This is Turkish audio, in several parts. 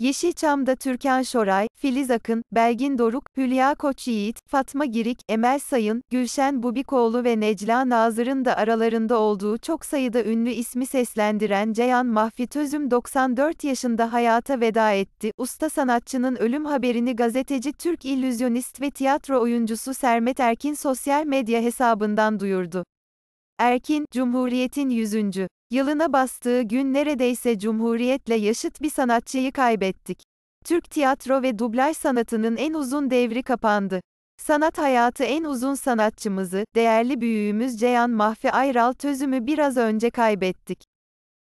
Yeşilçam'da Türkan Şoray, Filiz Akın, Belgin Doruk, Hülya Koçyiğit, Fatma Girik, Emel Sayın, Gülşen Bubikoğlu ve Necla Nazır'ın da aralarında olduğu çok sayıda ünlü ismi seslendiren Ceyhan Mahfit Özüm 94 yaşında hayata veda etti. Usta sanatçının ölüm haberini gazeteci Türk illüzyonist ve tiyatro oyuncusu Sermet Erkin sosyal medya hesabından duyurdu. Erkin, Cumhuriyet'in 100. Yılına bastığı gün neredeyse cumhuriyetle yaşıt bir sanatçıyı kaybettik. Türk tiyatro ve dublaj sanatının en uzun devri kapandı. Sanat hayatı en uzun sanatçımızı, değerli büyüğümüz Ceyhan Mahfi Ayral Tözüm'ü biraz önce kaybettik.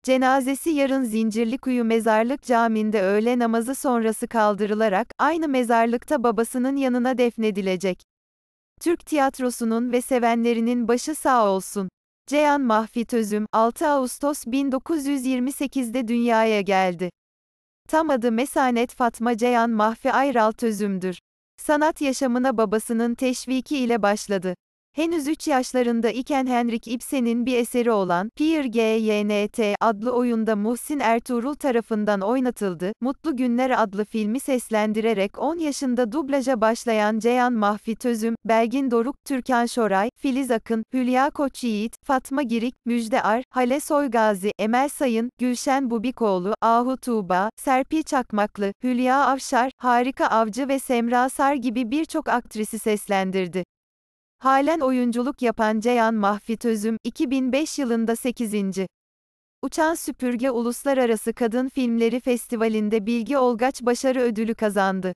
Cenazesi yarın Zincirlikuyu Mezarlık Camii'nde öğle namazı sonrası kaldırılarak, aynı mezarlıkta babasının yanına defnedilecek. Türk tiyatrosunun ve sevenlerinin başı sağ olsun. Ceyhan Mahfit Özüm, 6 Ağustos 1928'de dünyaya geldi. Tam adı Mesanet Fatma Ceyhan Mahfi Ayralt Özüm'dür. Sanat yaşamına babasının teşviki ile başladı. Henüz 3 yaşlarında iken Henrik Ibsen'in bir eseri olan Pier GYNT adlı oyunda Muhsin Ertuğrul tarafından oynatıldı. Mutlu Günler adlı filmi seslendirerek 10 yaşında dublaja başlayan Ceyhan Mahfi Tözüm, Belgin Doruk, Türkan Şoray, Filiz Akın, Hülya Koçyiğit, Fatma Girik, Müjde Ar, Hale Soygazi, Emel Sayın, Gülşen Bubikoğlu, Ahu Tuğba, Serpil Çakmaklı, Hülya Avşar, Harika Avcı ve Semra Sar gibi birçok aktrisi seslendirdi. Halen oyunculuk yapan Ceyhan Mahfit Özüm, 2005 yılında 8. Uçan Süpürge Uluslararası Kadın Filmleri Festivali'nde Bilgi Olgaç Başarı Ödülü kazandı.